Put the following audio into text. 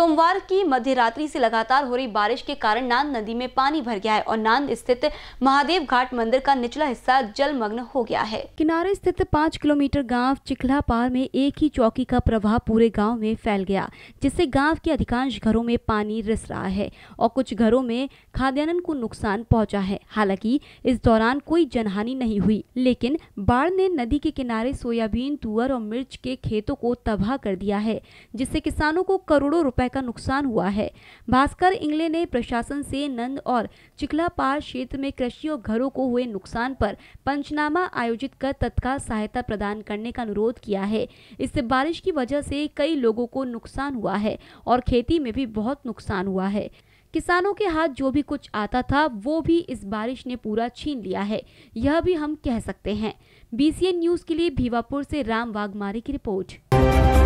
सोमवार की मध्य रात्रि से लगातार हो रही बारिश के कारण नांद नदी में पानी भर गया है और नांद स्थित महादेव घाट मंदिर का निचला हिस्सा जलमग्न हो गया है किनारे स्थित पाँच किलोमीटर गाँव पार में एक ही चौकी का प्रभाव पूरे गाँव में फैल गया जिससे गाँव के अधिकांश घरों में पानी रिस रहा है और कुछ घरों में खाद्यान्न को नुकसान पहुँचा है हालांकि इस दौरान कोई जनहानि नहीं हुई लेकिन बाढ़ ने नदी के किनारे सोयाबीन तुअर और मिर्च के खेतों को तबाह कर दिया है जिससे किसानों को करोड़ों रुपए का नुकसान हुआ है भास्कर इंगले ने प्रशासन से नंद और चिखलापार क्षेत्र में कृषि और घरों को हुए नुकसान पर पंचनामा आयोजित कर तत्काल सहायता प्रदान करने का अनुरोध किया है इससे बारिश की वजह से कई लोगों को नुकसान हुआ है और खेती में भी बहुत नुकसान हुआ है किसानों के हाथ जो भी कुछ आता था वो भी इस बारिश ने पूरा छीन लिया है यह भी हम कह सकते हैं बीसीएन न्यूज के लिए भीवापुर से राम वाघमारी की रिपोर्ट